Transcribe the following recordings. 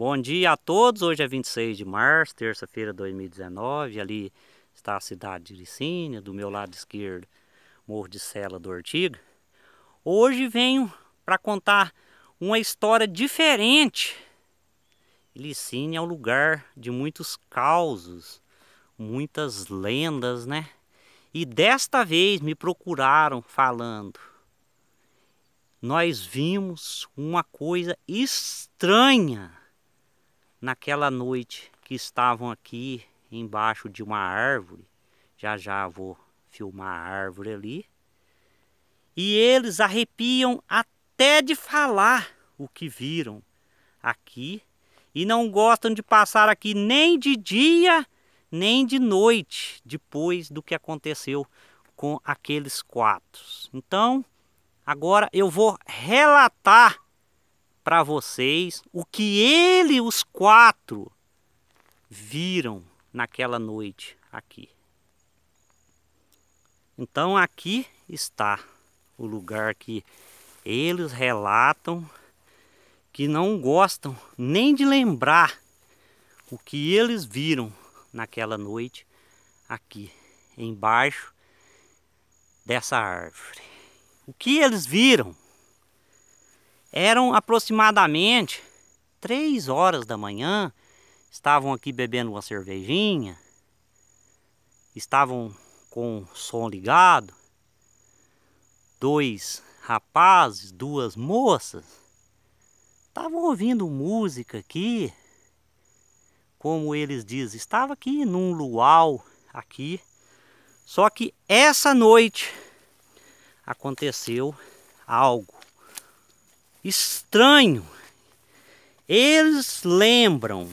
Bom dia a todos, hoje é 26 de março, terça-feira de 2019, ali está a cidade de Licínia, do meu lado esquerdo, Morro de Sela do Ortiga. Hoje venho para contar uma história diferente. Licínia é um lugar de muitos causos, muitas lendas, né? E desta vez me procuraram falando. Nós vimos uma coisa estranha Naquela noite que estavam aqui embaixo de uma árvore, já já vou filmar a árvore ali, e eles arrepiam até de falar o que viram aqui e não gostam de passar aqui nem de dia nem de noite depois do que aconteceu com aqueles quatro. Então, agora eu vou relatar para vocês o que ele, os quatro, viram naquela noite aqui. Então aqui está o lugar que eles relatam que não gostam nem de lembrar o que eles viram naquela noite aqui embaixo dessa árvore. O que eles viram eram aproximadamente três horas da manhã, estavam aqui bebendo uma cervejinha, estavam com o som ligado, dois rapazes, duas moças, estavam ouvindo música aqui, como eles dizem, estava aqui num luau aqui, só que essa noite aconteceu algo estranho. Eles lembram,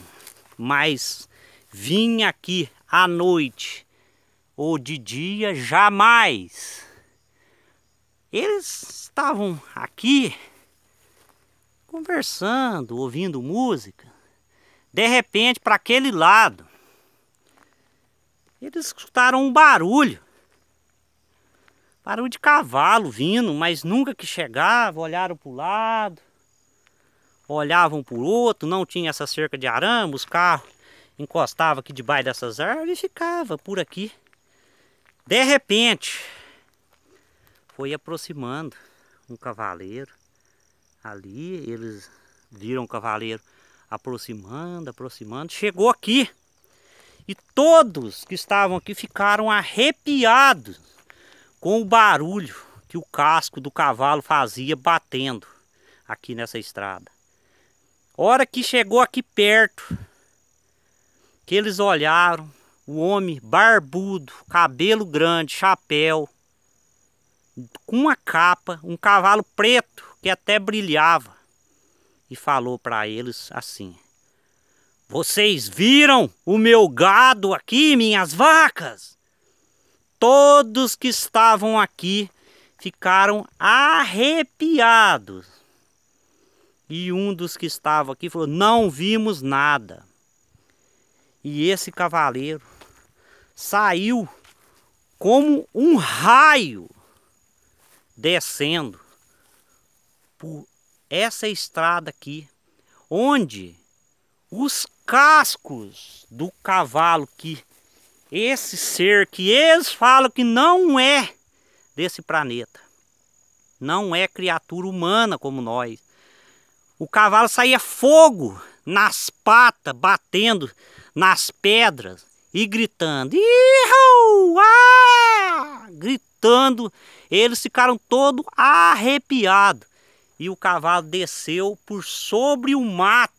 mas vim aqui à noite ou de dia jamais. Eles estavam aqui conversando, ouvindo música. De repente, para aquele lado, eles escutaram um barulho. Barulho de cavalo vindo, mas nunca que chegava, olharam para o lado, olhavam para o outro, não tinha essa cerca de arame, os carros encostavam aqui debaixo dessas árvores e ficava por aqui. De repente, foi aproximando um cavaleiro ali, eles viram o cavaleiro aproximando, aproximando, chegou aqui. E todos que estavam aqui ficaram arrepiados com o barulho que o casco do cavalo fazia batendo aqui nessa estrada. Hora que chegou aqui perto, que eles olharam, o homem barbudo, cabelo grande, chapéu, com uma capa, um cavalo preto que até brilhava, e falou para eles assim: Vocês viram o meu gado aqui, minhas vacas? todos que estavam aqui ficaram arrepiados. E um dos que estava aqui falou: Não vimos nada. E esse cavaleiro saiu como um raio descendo por essa estrada aqui, onde os cascos do cavalo que esse ser que eles falam que não é desse planeta. Não é criatura humana como nós. O cavalo saía fogo nas patas, batendo nas pedras e gritando. Ah! Gritando. Eles ficaram todo arrepiados. E o cavalo desceu por sobre o mato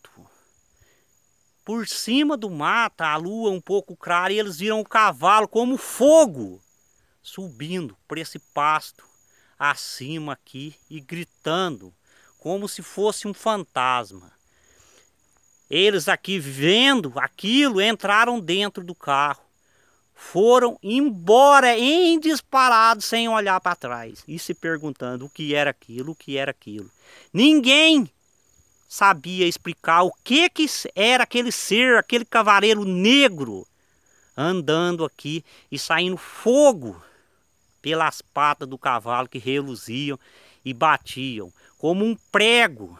por cima do mata, a lua um pouco clara, e eles viram o cavalo como fogo subindo por esse pasto acima aqui e gritando como se fosse um fantasma. Eles aqui vendo aquilo entraram dentro do carro, foram embora em disparado sem olhar para trás e se perguntando o que era aquilo, o que era aquilo. Ninguém sabia explicar o que, que era aquele ser, aquele cavaleiro negro andando aqui e saindo fogo pelas patas do cavalo que reluziam e batiam como um prego.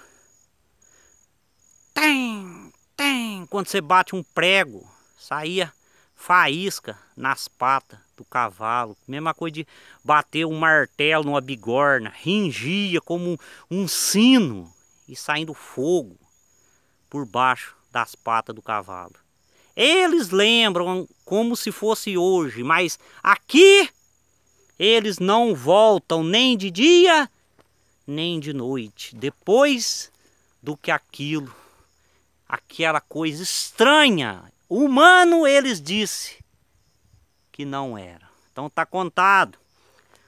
Tem, tem, quando você bate um prego, saía faísca nas patas do cavalo. Mesma coisa de bater um martelo numa bigorna, ringia como um, um sino e saindo fogo por baixo das patas do cavalo. Eles lembram como se fosse hoje, mas aqui eles não voltam nem de dia nem de noite. Depois do que aquilo, aquela coisa estranha, humano, eles disse que não era. Então está contado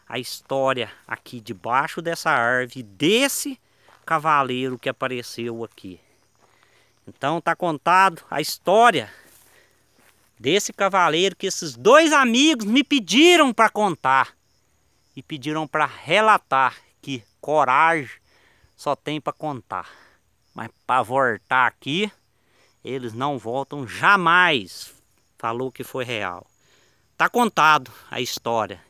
a história aqui debaixo dessa árvore desse cavaleiro que apareceu aqui. Então está contado a história desse cavaleiro que esses dois amigos me pediram para contar e pediram para relatar que coragem só tem para contar. Mas para voltar aqui, eles não voltam jamais. Falou que foi real. Tá contado a história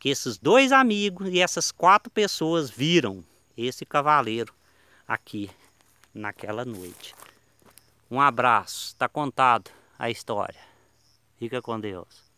que esses dois amigos e essas quatro pessoas viram esse cavaleiro aqui naquela noite. Um abraço, está contado a história. Fica com Deus.